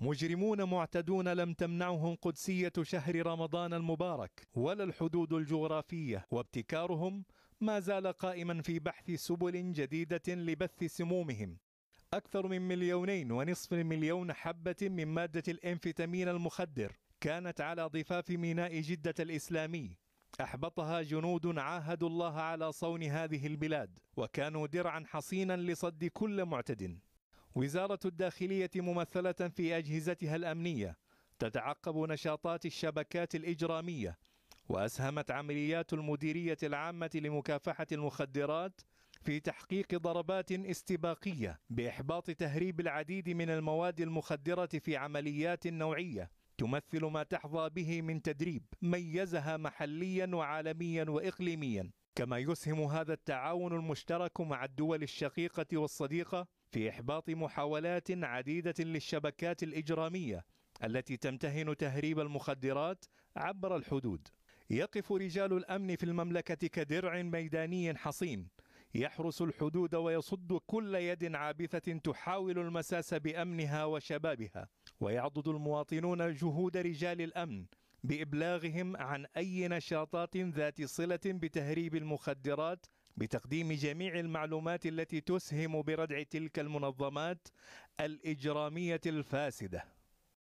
مجرمون معتدون لم تمنعهم قدسية شهر رمضان المبارك ولا الحدود الجغرافية وابتكارهم ما زال قائما في بحث سبل جديدة لبث سمومهم أكثر من مليونين ونصف مليون حبة من مادة الإنفيتامين المخدر كانت على ضفاف ميناء جدة الإسلامي أحبطها جنود عاهدوا الله على صون هذه البلاد وكانوا درعا حصينا لصد كل معتد وزارة الداخلية ممثلة في أجهزتها الأمنية تتعقب نشاطات الشبكات الإجرامية وأسهمت عمليات المديرية العامة لمكافحة المخدرات في تحقيق ضربات استباقية بإحباط تهريب العديد من المواد المخدرة في عمليات نوعية تمثل ما تحظى به من تدريب ميزها محليا وعالميا واقليميا كما يسهم هذا التعاون المشترك مع الدول الشقيقه والصديقه في احباط محاولات عديده للشبكات الاجراميه التي تمتهن تهريب المخدرات عبر الحدود يقف رجال الامن في المملكه كدرع ميداني حصين يحرس الحدود ويصد كل يد عابثة تحاول المساس بأمنها وشبابها ويعضد المواطنون جهود رجال الأمن بإبلاغهم عن أي نشاطات ذات صلة بتهريب المخدرات بتقديم جميع المعلومات التي تسهم بردع تلك المنظمات الإجرامية الفاسدة